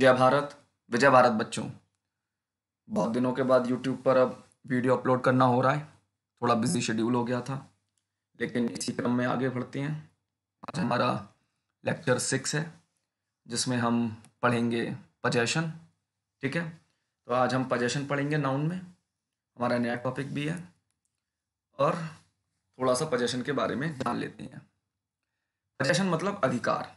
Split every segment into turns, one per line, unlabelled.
जय भारत विजय भारत बच्चों बहुत दिनों के बाद यूट्यूब पर अब वीडियो अपलोड करना हो रहा है थोड़ा बिजी शेड्यूल हो गया था लेकिन इसी क्रम में आगे बढ़ते हैं आज हमारा लेक्चर सिक्स है जिसमें हम पढ़ेंगे पजेशन ठीक है तो आज हम पजेशन पढ़ेंगे नाउन में हमारा नया टॉपिक भी है और थोड़ा सा पजेशन के बारे में जान लेते हैं पजेशन मतलब अधिकार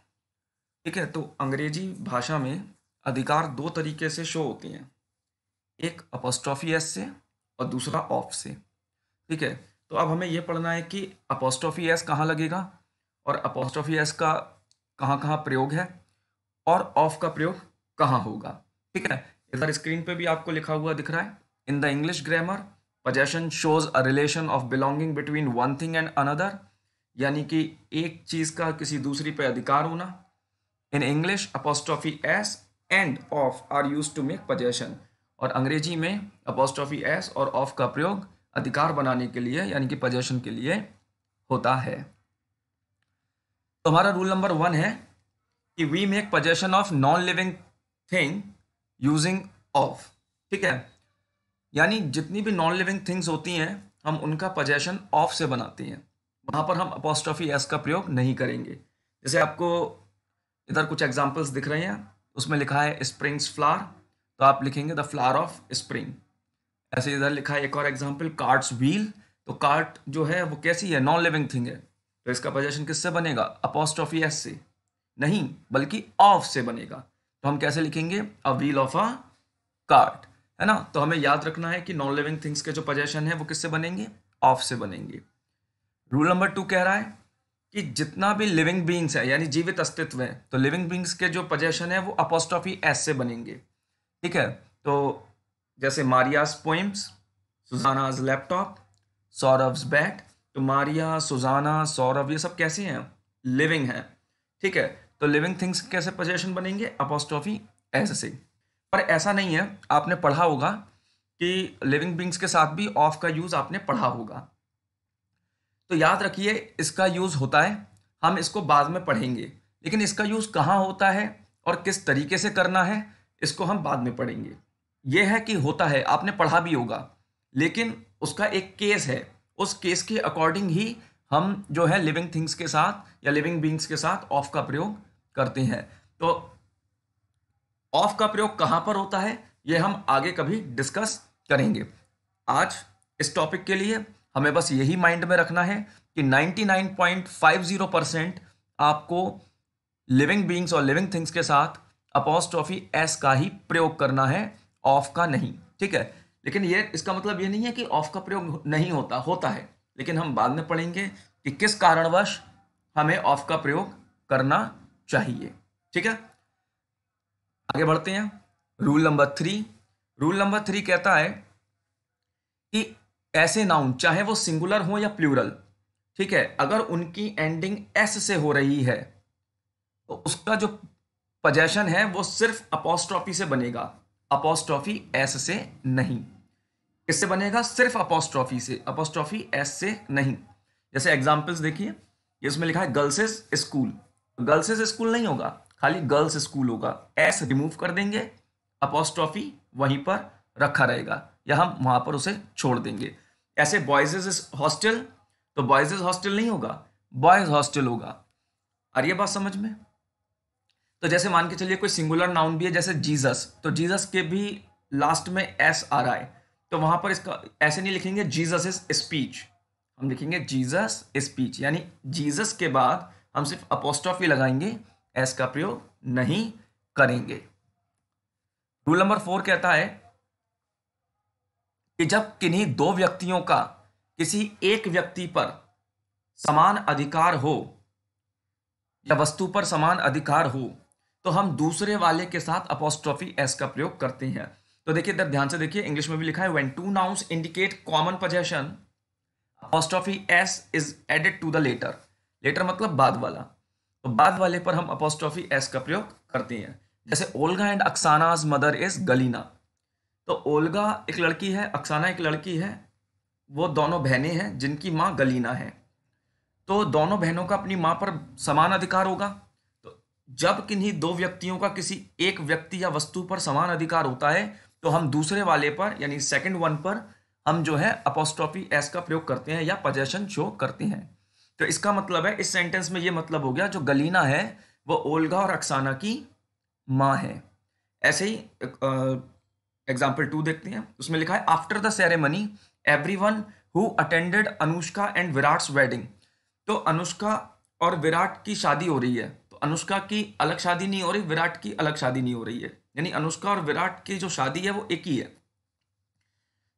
ठीक है तो अंग्रेजी भाषा में अधिकार दो तरीके से शो होती हैं एक अपोस्ट्रॉफी एस से और दूसरा ऑफ से ठीक है तो अब हमें यह पढ़ना है कि अपोस्ट्रॉफी एस कहाँ लगेगा और अपोस्ट्रॉफी एस का कहाँ कहाँ प्रयोग है और ऑफ का प्रयोग कहाँ होगा ठीक है इधर स्क्रीन पे भी आपको लिखा हुआ दिख रहा है in the English grammar possession shows a relation of belonging between one thing and another यानी कि एक चीज़ का किसी दूसरी पे अधिकार होना in English apostrophe S and of are use to make possession और अंग्रेजी में अपोस्ट्रॉफी एस और ऑफ का प्रयोग अधिकार बनाने के लिए यानी कि पजेशन के लिए होता है तो हमारा रूल नंबर वन है कि we make possession of non living thing using of ठीक है यानी जितनी भी नॉन लिविंग थिंग्स होती हैं हम उनका पजेशन ऑफ से बनाते हैं वहाँ पर हम अपोस्ट्रॉफी एस का प्रयोग नहीं करेंगे जैसे आपको इधर कुछ एग्जाम्पल्स दिख रहे हैं उसमें लिखा है स्प्रिंग्स फ्लावर तो आप लिखेंगे द फ्लावर ऑफ स्प्रिंग ऐसे इधर लिखा है एक और एग्जाम्पल कार्ट्स व्हील तो कार्ट जो है वो कैसी है नॉन लिविंग थिंग है तो इसका पोजेशन किससे बनेगा अपोस्ट्रॉफी एस से नहीं बल्कि ऑफ से बनेगा तो हम कैसे लिखेंगे a wheel of a cart है ना तो हमें याद रखना है कि नॉन लिविंग थिंग्स के जो पोजेशन है वो किससे बनेंगे ऑफ से बनेंगे रूल नंबर टू कह रहा है कि जितना भी लिविंग बींग्स है यानी जीवित अस्तित्व है तो लिविंग बींग्स के जो पजेशन है वो अपोस्टॉफी एस से बनेंगे ठीक है तो जैसे Maria's poems Susana's laptop Saurav's bat तो मारिया सुजाना सौरभ ये सब कैसे हैं लिविंग हैं ठीक है तो लिविंग थिंग्स कैसे पजेशन बनेंगे अपोस्टॉफी एस से पर ऐसा नहीं है आपने पढ़ा होगा कि लिविंग बींग्स के साथ भी ऑफ का यूज़ आपने पढ़ा होगा तो याद रखिए इसका यूज़ होता है हम इसको बाद में पढ़ेंगे लेकिन इसका यूज़ कहाँ होता है और किस तरीके से करना है इसको हम बाद में पढ़ेंगे ये है कि होता है आपने पढ़ा भी होगा लेकिन उसका एक केस है उस केस के अकॉर्डिंग ही हम जो है लिविंग थिंग्स के साथ या लिविंग बींग्स के साथ ऑफ का प्रयोग करते हैं तो ऑफ का प्रयोग कहाँ पर होता है ये हम आगे कभी डिस्कस करेंगे आज इस टॉपिक के लिए हमें बस यही माइंड में रखना है कि 99.50 परसेंट आपको लिविंग बींग्स और लिविंग थिंग्स के साथ अपोस्ट्रॉफी एस का ही प्रयोग करना है ऑफ का नहीं ठीक है लेकिन ये इसका मतलब ये नहीं है कि ऑफ का प्रयोग नहीं होता होता है लेकिन हम बाद में पढ़ेंगे कि किस कारणवश हमें ऑफ का प्रयोग करना चाहिए ठीक है आगे बढ़ते हैं rule number three rule number three कहता है कि ऐसे नाउन चाहे वो सिंगुलर हो या प्लूरल ठीक है अगर उनकी एंडिंग एस से हो रही है तो उसका जो पजेशन है वो सिर्फ अपोस्ट्रॉफी से बनेगा अपोस्ट्रॉफी एस से नहीं किससे बनेगा सिर्फ अपोस्ट्रॉफी से अपोस्ट्रॉफी एस से नहीं जैसे एग्जाम्पल्स देखिए इसमें लिखा है गर्ल्सेज स्कूल गर्ल्सेज स्कूल नहीं होगा खाली गर्ल्स स्कूल होगा एस रिमूव कर देंगे अपोस्ट्रॉफी वहीं पर रखा रहेगा या हम वहाँ पर उसे छोड़ देंगे ऐसे बॉयज इज हॉस्टल तो बॉयज इज हॉस्टल नहीं होगा बॉयज हॉस्टल होगा और ये बात समझ में तो जैसे मान के चलिए कोई सिंगुलर नाउन भी है जैसे जीजस तो जीजस के भी लास्ट में एस आ रहा है तो वहां पर इसका ऐसे नहीं लिखेंगे जीजस इज स्पीच हम लिखेंगे जीजस स्पीच यानी जीजस के बाद हम सिर्फ अपोस्टॉफी लगाएंगे एस का प्रयोग नहीं करेंगे रूल नंबर फोर कहता है कि जब किन्हीं दो व्यक्तियों का किसी एक व्यक्ति पर समान अधिकार हो या वस्तु पर समान अधिकार हो तो हम दूसरे वाले के साथ अपोस्ट्रॉफी एस का प्रयोग करते हैं तो देखिए इधर ध्यान से देखिए इंग्लिश में भी लिखा है when two nouns indicate common possession apostrophe S is added to the latter latter मतलब बाद वाला तो बाद वाले पर हम अपोस्ट्रॉफी एस का प्रयोग करते हैं जैसे Olga and Oksana's mother is Galina तो ओल्गा एक लड़की है अक्साना एक लड़की है वो दोनों बहनें हैं जिनकी माँ गलीना है तो दोनों बहनों का अपनी माँ पर समान अधिकार होगा तो जब किन्हीं दो व्यक्तियों का किसी एक व्यक्ति या वस्तु पर समान अधिकार होता है तो हम दूसरे वाले पर यानी सेकंड वन पर हम जो है अपोस्ट्रॉफी एस का प्रयोग करते हैं या पजेशन शो करते हैं तो इसका मतलब है इस सेंटेंस में ये मतलब हो गया जो गलीना है वो ओल्गा और अक्साना की माँ है ऐसे ही एग्जाम्पल टू देखते हैं उसमें लिखा है after the ceremony every one who attended Anushka and Virat's wedding तो अनुष्का और विराट की शादी हो रही है तो अनुष्का की अलग शादी नहीं हो रही विराट की अलग शादी नहीं हो रही है यानी अनुष्का और विराट की जो शादी है वो एक ही है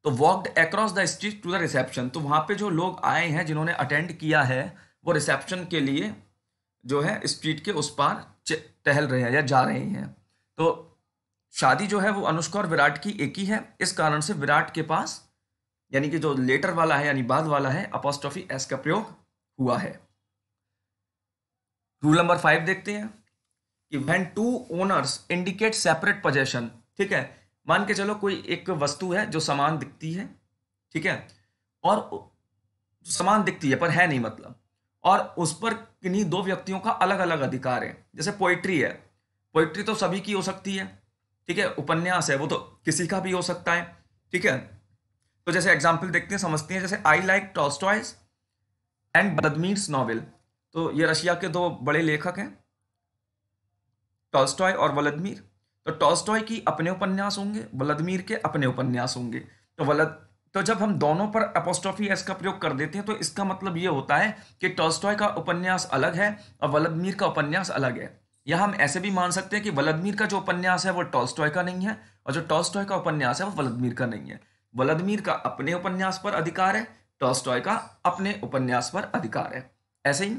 तो walked across the street to the reception तो वहाँ पे जो लोग आए हैं जिन्होंने अटेंड किया है वो रिसेप्शन के लिए जो है स्ट्रीट के उस पार टहल रहे हैं या जा रहे हैं तो शादी जो है वो अनुष्का और विराट की एक ही है इस कारण से विराट के पास यानी कि जो लेटर वाला है यानी बाद वाला है अपोस्ट्रॉफी एस का प्रयोग हुआ है रूल नंबर फाइव देखते हैं कि when two owners indicate separate possession ठीक है मान के चलो कोई एक वस्तु है जो समान दिखती है ठीक है और समान दिखती है पर है नहीं मतलब और उस पर किन्हीं दो व्यक्तियों का अलग अलग अधिकार है जैसे पोइट्री है पोइट्री तो सभी की हो सकती है ठीक है उपन्यास है वो तो किसी का भी हो सकता है ठीक है तो जैसे एग्जाम्पल देखते हैं समझते हैं जैसे I like Tolstoy's and Vladimir's novel तो ये रशिया के दो बड़े लेखक हैं टॉस्टॉय और वलदमीर तो टॉस्टॉय की अपने उपन्यास होंगे वलदमीर के अपने उपन्यास होंगे तो वलद तो जब हम दोनों पर अपोस्ट्रॉफी एस का प्रयोग कर देते हैं तो इसका मतलब ये होता है कि टॉस्टॉय का उपन्यास अलग है और वलदमीर का उपन्यास अलग है या हम ऐसे भी मान सकते हैं कि वलदमीर का जो उपन्यास है वो टॉल्स्टॉय का नहीं है और जो टॉल्स्टॉय का उपन्यास है वो वलदमीर का नहीं है वलदमीर का अपने उपन्यास पर अधिकार है टॉल्स्टॉय का अपने उपन्यास पर अधिकार है ऐसे ही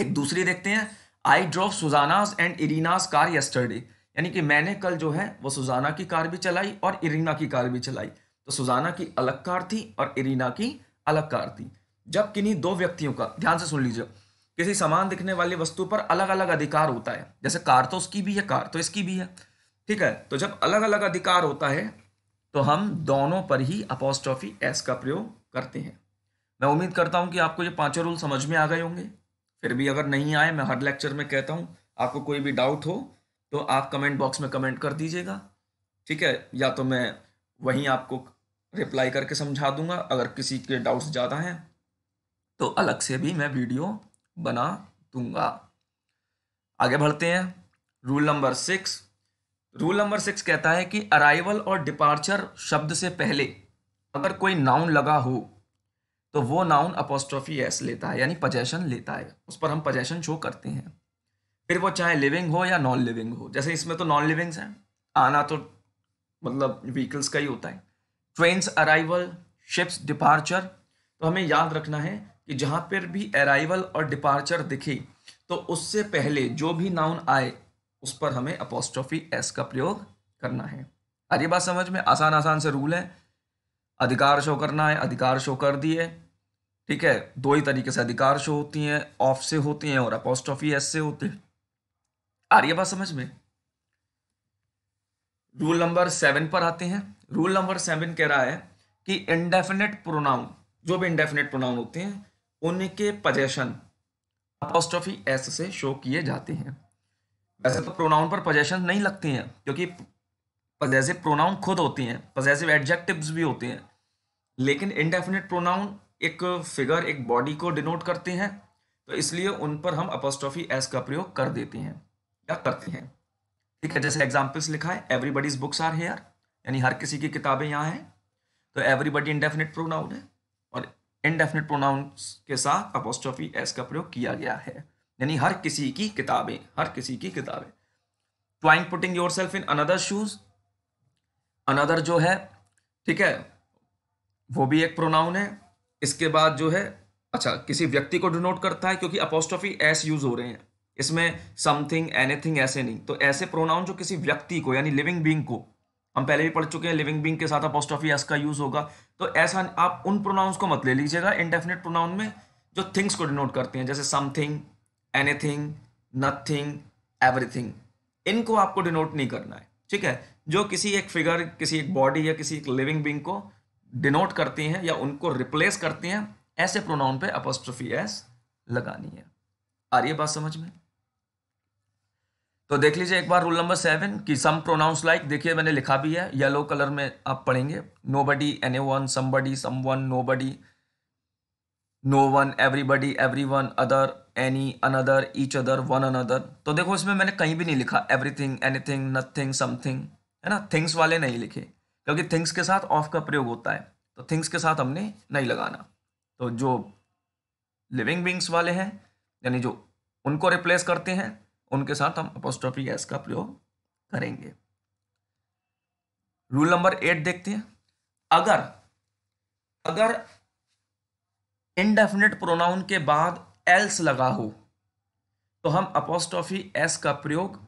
एक दूसरी देखते हैं I drove Susana's and Irina's car yesterday यानी कि मैंने कल जो है वो सुजाना की कार भी चलाई और इरीना की कार भी चलाई तो सुजाना की अलग कार थी और इरीना की अलग कार थी जब किन्हीं दो व्यक्तियों का ध्यान से सुन लीजिए किसी समान दिखने वाली वस्तु पर अलग अलग अधिकार होता है जैसे कार तो उसकी भी है कार तो इसकी भी है ठीक है तो जब अलग अलग अधिकार होता है तो हम दोनों पर ही अपोस्ट्रॉफी एस का प्रयोग करते हैं मैं उम्मीद करता हूँ कि आपको ये पांचों रूल समझ में आ गए होंगे फिर भी अगर नहीं आए मैं हर लेक्चर में कहता हूँ आपको कोई भी डाउट हो तो आप कमेंट बॉक्स में कमेंट कर दीजिएगा ठीक है या तो मैं वहीं आपको रिप्लाई करके समझा दूंगा अगर किसी के डाउट्स ज़्यादा हैं तो अलग से भी मैं वीडियो बना दूंगा आगे बढ़ते हैं rule number six rule number six कहता है कि अराइवल और डिपार्चर शब्द से पहले अगर कोई नाउन लगा हो तो वो नाउन अपोस्ट्रॉफी एस लेता है यानी पजेशन लेता है उस पर हम पजेशन शो करते हैं फिर वो चाहे लिविंग हो या नॉन लिविंग हो जैसे इसमें तो नॉन लिविंग्स हैं आना तो मतलब व्हीकल्स का ही होता है ट्रेन्स अराइवल शिप्स डिपार्चर तो हमें याद रखना है कि जहाँ पर भी अराइवल और डिपार्चर दिखे तो उससे पहले जो भी नाउन आए उस पर हमें अपोस्ट्रॉफी एस का प्रयोग करना है अरे बात समझ में आसान आसान से रूल है अधिकार शो करना है अधिकार शो कर दिए ठीक है दो ही तरीके से अधिकार शो होती हैं ऑफ से होती हैं और अपोस्ट्रॉफी एस से होते हैं आर्य बात समझ में रूल नंबर सेवन पर आते हैं रूल नंबर सेवन कह रहा है कि इंडेफिनेट प्रोनाउन जो भी इंडेफिनेट प्रोनाउन होते हैं उनके पजेशन अपोस्ट्रॉफी एस से शो किए जाते हैं वैसे तो प्रोनाउन पर पजेशन नहीं लगते हैं क्योंकि पजेसिव प्रोनाउन खुद होती हैं पजेसिव एडजेक्टिव्स भी होते हैं लेकिन इनडेफिनेट प्रोनाउन एक फिगर एक बॉडी को डिनोट करते हैं तो इसलिए उन पर हम अपोस्ट्रॉफी एस का प्रयोग कर देते हैं या करते हैं ठीक है जैसे एग्जाम्पल्स लिखा है एवरीबडीज बुक्स आर हेयर यानी हर किसी की किताबें यहाँ हैं तो एवरीबडी इनडेफिनेट प्रोनाउन है इनडेफिनेट प्रोनाउंस के साथ अपोस्ट्रॉफी एस का प्रयोग किया गया है यानी हर किसी की किताबें हर किसी की किताबें trying putting yourself in another shoes another जो है ठीक है वो भी एक प्रोनाउन है इसके बाद जो है अच्छा किसी व्यक्ति को डिनोट करता है क्योंकि अपोस्ट्रॉफी एस यूज हो रहे हैं इसमें समथिंग एनीथिंग ऐसे नहीं तो ऐसे प्रोनाउन जो किसी व्यक्ति को यानी लिविंग बींग को हम पहले भी पढ़ चुके हैं लिविंग बींग के साथ अपोस्ट्रॉफी एस का यूज होगा तो ऐसा आप उन प्रोनाउंस को मत ले लीजिएगा इनडेफिनेट प्रोनाउन में जो थिंग्स को डिनोट करते हैं जैसे समथिंग एनीथिंग नथिंग एवरीथिंग इनको आपको डिनोट नहीं करना है ठीक है जो किसी एक फिगर किसी एक बॉडी या किसी एक लिविंग बींग को डिनोट करती हैं या उनको रिप्लेस करती हैं ऐसे प्रोनाउन पे अपोस्ट्रफी एस लगानी है आ रही है बात समझ में तो देख लीजिए एक बार रूल नंबर सेवन की सम प्रोनाउंस लाइक देखिए मैंने लिखा भी है येलो कलर में आप पढ़ेंगे nobody anyone somebody someone nobody no one everybody everyone other any another each other one another तो देखो इसमें मैंने कहीं भी नहीं लिखा एवरीथिंग एनीथिंग नथिंग समथिंग है ना थिंग्स वाले नहीं लिखे क्योंकि थिंग्स के साथ ऑफ का प्रयोग होता है तो थिंग्स के साथ हमने नहीं लगाना तो जो लिविंग बींग्स वाले हैं यानी जो उनको रिप्लेस करते हैं उनके साथ हम अपोस्ट्रॉफी एस का प्रयोग करेंगे रूल नंबर एट देखते हैं अगर अगर इनडेफिनेट प्रोनाउन के बाद एल्स लगा हो तो हम अपोस्ट्रॉफी एस का प्रयोग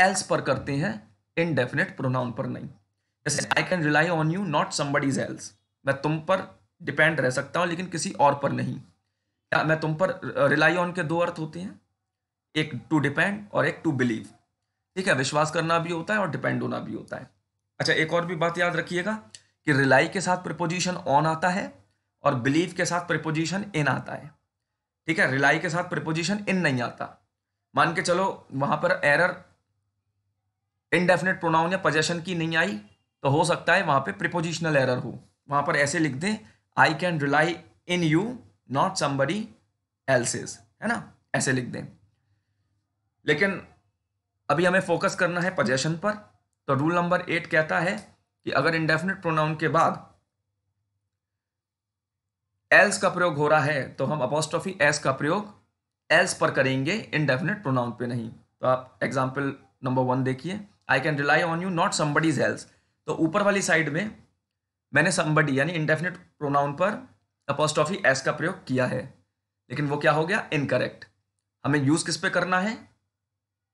एल्स पर करते हैं इनडेफिनेट प्रोनाउन पर नहीं जैसे I can rely on you not somebody is else मैं तुम पर डिपेंड रह सकता हूँ लेकिन किसी और पर नहीं मैं तुम पर रिलाई ऑन के दो अर्थ होते हैं एक टू डिपेंड और एक टू बिलीव ठीक है विश्वास करना भी होता है और डिपेंड होना भी होता है अच्छा एक और भी बात याद रखिएगा कि रिलाई के साथ प्रपोजिशन ऑन आता है और बिलीव के साथ प्रपोजिशन इन आता है ठीक है रिलाई के साथ प्रपोजिशन इन नहीं आता मान के चलो वहां पर एरर इनडेफिनेट प्रोनाउन या पजेशन की नहीं आई तो हो सकता है वहां पे प्रिपोजिशनल एरर हो वहां पर ऐसे लिख दें I can rely in you not somebody else's है ना ऐसे लिख दें लेकिन अभी हमें फोकस करना है पजेशन पर तो रूल नंबर एट कहता है कि अगर इंडेफिनिट प्रोनाउन के बाद एल्स का प्रयोग हो रहा है तो हम अपोस्ट्रॉफी एस का प्रयोग एल्स पर करेंगे इनडेफिनेट प्रोनाउन पे नहीं तो आप एग्जाम्पल नंबर वन देखिए I can rely on you not somebody's else तो ऊपर वाली साइड में मैंने समबडी यानी इंडेफिनेट प्रोनाउन पर अपोस्ट्रॉफी एस का प्रयोग किया है लेकिन वो क्या हो गया इनकरेक्ट हमें यूज़ किस पे करना है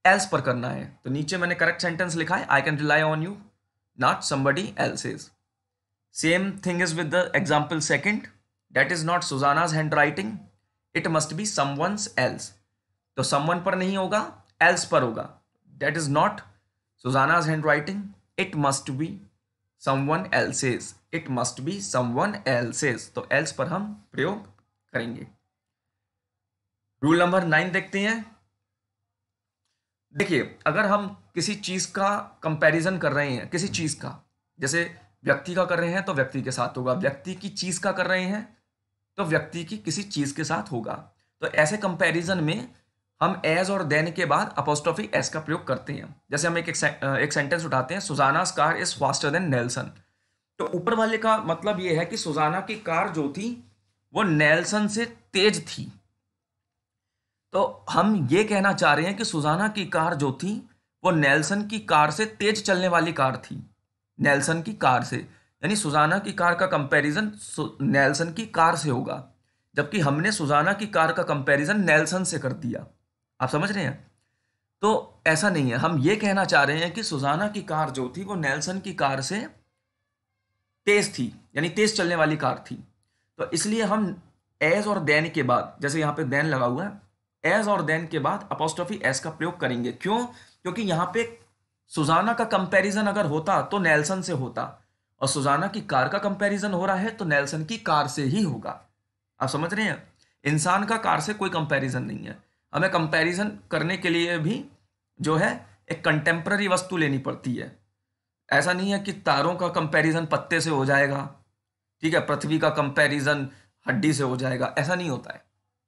एल्स पर करना है तो नीचे मैंने करेक्ट सेंटेंस लिखा है I can rely on you not somebody else is same thing is with the example second that is not Susana's handwriting it must be someone's else तो समवन पर नहीं होगा एल्स पर होगा that is not Susana's handwriting it must be someone is it must be someone is तो else पर हम प्रयोग करेंगे रूल नंबर नाइन देखते हैं देखिए अगर हम किसी चीज़ का कंपैरिजन कर रहे हैं किसी चीज़ का जैसे व्यक्ति का कर रहे हैं तो व्यक्ति के साथ होगा व्यक्ति की चीज़ का कर रहे हैं तो व्यक्ति की किसी चीज़ के साथ होगा तो ऐसे कंपैरिजन में हम एज और देन के बाद अपोस्ट्रॉफी एस का प्रयोग करते हैं जैसे हम एक एक, सेंटेंस उठाते हैं Susana car is faster than Nelson तो ऊपर वाले का मतलब ये है कि सुजाना की कार जो थी वो नेल्सन से तेज थी तो हम ये कहना चाह रहे हैं कि सुजाना की कार जो थी वो नेल्सन की कार से तेज चलने वाली कार थी नेल्सन की कार से यानी सुजाना की कार का कंपैरिजन नेल्सन की कार से होगा जबकि हमने सुजाना की कार का कंपैरिजन नेल्सन से कर दिया आप समझ रहे हैं तो ऐसा नहीं है हम ये कहना चाह रहे हैं कि सुजाना की कार जो थी वो नेल्सन की कार से तेज थी यानी तेज चलने वाली कार थी तो इसलिए हम एज और देन के बाद जैसे यहाँ पे देन लगा हुआ है एज और देन के बाद अपोस्टोफी एस का प्रयोग करेंगे क्यों क्योंकि यहां पे सुजाना का कंपैरिजन अगर होता तो नेल्सन से होता और सुजाना की कार का कंपैरिजन हो रहा है तो नेल्सन की कार से ही होगा आप समझ रहे हैं इंसान का कार से कोई कंपैरिजन नहीं है हमें कंपैरिजन करने के लिए भी जो है एक कंटेम्प्रेरी वस्तु लेनी पड़ती है ऐसा नहीं है कि तारों का कंपेरिजन पत्ते से हो जाएगा ठीक है पृथ्वी का कंपेरिजन हड्डी से हो जाएगा ऐसा नहीं होता है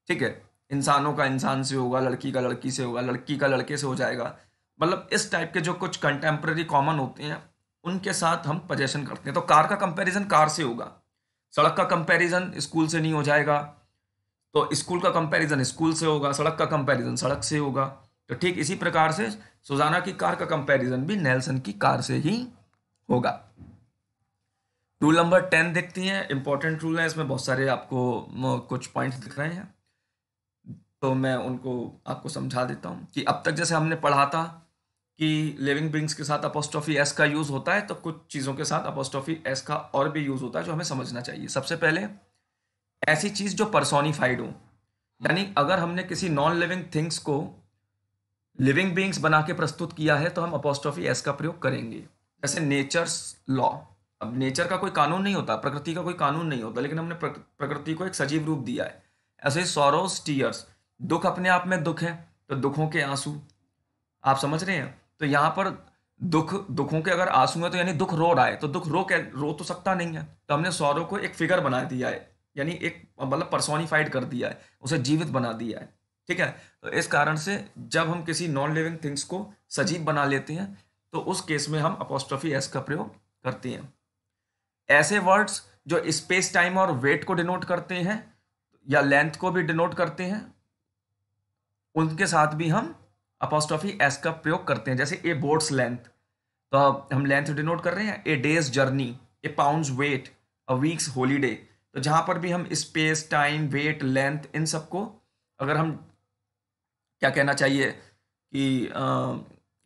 ठीक है इंसानों का इंसान से होगा लड़की का लड़की से होगा लड़की का लड़के से हो जाएगा मतलब इस टाइप के जो कुछ कंटेम्प्रेरी कॉमन होते हैं उनके साथ हम पजेशन करते हैं तो कार का कंपैरिजन कार से होगा सड़क का कंपैरिजन स्कूल से नहीं हो जाएगा तो स्कूल का कंपैरिजन स्कूल से होगा सड़क का कंपैरिजन सड़क से होगा तो ठीक इसी प्रकार से सुजाना की कार का कंपैरिजन भी नेल्सन की कार से ही होगा रूल नंबर टेन देखती हैं इंपॉर्टेंट रूल है इसमें बहुत सारे आपको कुछ पॉइंट्स दिख रहे हैं तो मैं उनको आपको समझा देता हूँ कि अब तक जैसे हमने पढ़ा था कि लिविंग बींग्स के साथ अपोस्टोफी एस का यूज़ होता है तो कुछ चीज़ों के साथ अपोस्टोफी एस का और भी यूज़ होता है जो हमें समझना चाहिए सबसे पहले ऐसी चीज़ जो परसोनीफाइड हो यानी अगर हमने किसी नॉन लिविंग थिंग्स को लिविंग बींग्स बना के प्रस्तुत किया है तो हम अपोस्टोफी एस का प्रयोग करेंगे जैसे नेचर्स लॉ अब नेचर का कोई कानून नहीं होता प्रकृति का कोई कानून नहीं होता लेकिन हमने प्रकृति को एक सजीव रूप दिया है ऐसे सोरोस टीयर्स दुख अपने आप में दुख है तो दुखों के आंसू आप समझ रहे हैं तो यहाँ पर दुख दुखों के अगर आंसू है तो यानी दुख रो रहा है तो दुख रो के रो तो सकता नहीं है तो हमने सौरव को एक फिगर बना दिया है यानी एक मतलब पर्सोनिफाइड कर दिया है उसे जीवित बना दिया है ठीक है तो इस कारण से जब हम किसी नॉन लिविंग थिंग्स को सजीव बना लेते हैं तो उस केस में हम अपोस्ट्रफी एस का प्रयोग करते हैं ऐसे वर्ड्स जो स्पेस टाइम और वेट को डिनोट करते हैं या लेंथ को भी डिनोट करते हैं उनके साथ भी हम अपोस्टॉफी एस का प्रयोग करते हैं जैसे ए बोट्स लेंथ तो हम लेंथ डिनोट कर रहे हैं a day's journey a pound weight a week's holiday तो जहाँ पर भी हम स्पेस टाइम वेट लेंथ इन सबको अगर हम क्या कहना चाहिए कि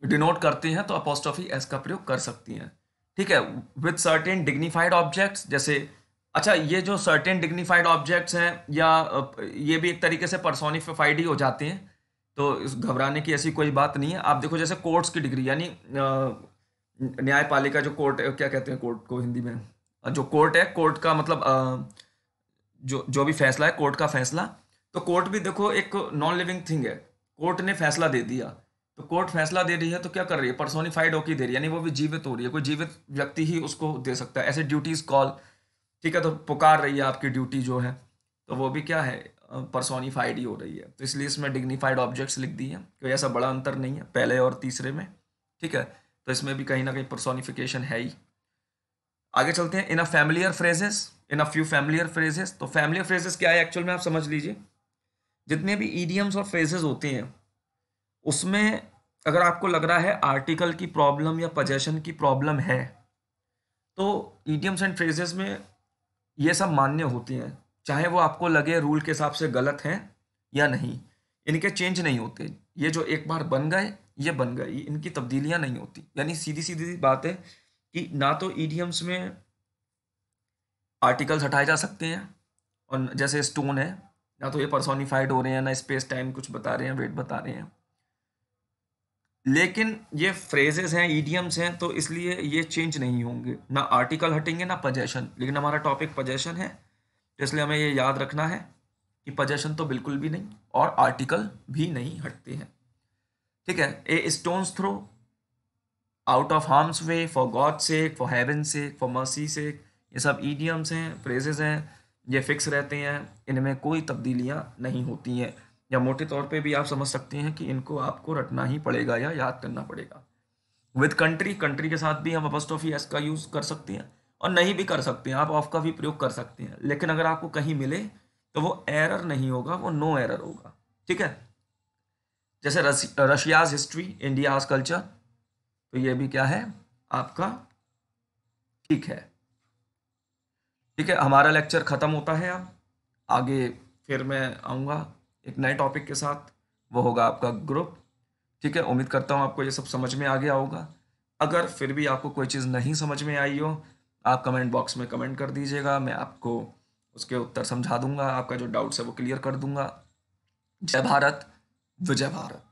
डिनोट करते हैं तो अपोस्टॉफी एस का प्रयोग कर सकती हैं ठीक है विथ सर्टेन डिग्निफाइड ऑब्जेक्ट्स जैसे अच्छा ये जो सर्टेन डिग्निफाइड ऑब्जेक्ट्स हैं या ये भी एक तरीके से पर्सोनिफाइड ही हो जाते हैं तो इस घबराने की ऐसी कोई बात नहीं है आप देखो जैसे कोर्ट्स की डिग्री यानी न्यायपालिका जो कोर्ट है क्या कहते हैं कोर्ट को हिंदी में जो कोर्ट है कोर्ट का मतलब जो जो भी फैसला है कोर्ट का फैसला तो कोर्ट भी देखो एक नॉन लिविंग थिंग है कोर्ट ने फैसला दे दिया तो कोर्ट फैसला दे रही है तो क्या कर रही है पर्सोनिफाइड होकर दे रही है यानी वो भी जीवित हो रही है कोई जीवित व्यक्ति ही उसको दे सकता है ऐसे ड्यूटीज कॉल ठीक है तो पुकार रही है आपकी ड्यूटी जो है तो वो भी क्या है परसोनीफाइड ही हो रही है तो इसलिए इसमें डिग्निफाइड ऑब्जेक्ट्स लिख दिए कोई ऐसा बड़ा अंतर नहीं है पहले और तीसरे में ठीक है तो इसमें भी कहीं ना कहीं परसोनीफिकेशन है ही आगे चलते हैं in a familiar phrases in a few familiar phrases तो फैमिलियर फ्रेजेस क्या है एक्चुअल में आप समझ लीजिए जितने भी ईडियम्स और फ्रेजेस होते हैं उसमें अगर आपको लग रहा है आर्टिकल की प्रॉब्लम या पजेशन की प्रॉब्लम है तो ईडियम्स एंड फ्रेजेस में ये सब मान्य होते हैं चाहे वो आपको लगे रूल के हिसाब से गलत हैं या नहीं इनके चेंज नहीं होते ये जो एक बार बन गए ये बन गए इनकी तब्दीलियाँ नहीं होती यानी सीधी सीधी बात है कि ना तो ईडीएम्स में आर्टिकल्स हटाए जा सकते हैं और जैसे स्टोन है ना तो ये परसोनिफाइड हो रहे हैं ना स्पेस टाइम कुछ बता रहे हैं वेट बता रहे हैं लेकिन ये फ्रेजेस हैं ईडियम्स हैं तो इसलिए ये चेंज नहीं होंगे ना आर्टिकल हटेंगे ना पजेशन लेकिन हमारा टॉपिक पजेशन है तो इसलिए हमें ये याद रखना है कि पजेशन तो बिल्कुल भी नहीं और आर्टिकल भी नहीं हटते हैं ठीक है a stone's throw out of harm's way for God sake for heaven sake for mercy sake ये सब ईडियम्स हैं फ्रेजेज हैं ये फिक्स रहते हैं इनमें कोई तब्दीलियाँ नहीं होती हैं या मोटे तौर पे भी आप समझ सकते हैं कि इनको आपको रटना ही पड़ेगा या याद करना पड़ेगा विद कंट्री कंट्री के साथ भी हम अपस्टोफी एस का यूज़ कर सकते हैं और नहीं भी कर सकते हैं आप ऑफ का भी प्रयोग कर सकते हैं लेकिन अगर आपको कहीं मिले तो वो एरर नहीं होगा वो नो एरर होगा ठीक है जैसे रशियाज हिस्ट्री इंडियाज कल्चर तो ये भी क्या है आपका ठीक है ठीक है हमारा लेक्चर ख़त्म होता है अब आगे फिर मैं आऊँगा एक नए टॉपिक के साथ वो होगा आपका ग्रुप ठीक है उम्मीद करता हूँ आपको ये सब समझ में आ गया होगा अगर फिर भी आपको कोई चीज़ नहीं समझ में आई हो आप कमेंट बॉक्स में कमेंट कर दीजिएगा मैं आपको उसके उत्तर समझा दूंगा आपका जो डाउट्स है वो क्लियर कर दूंगा जय भारत विजय भारत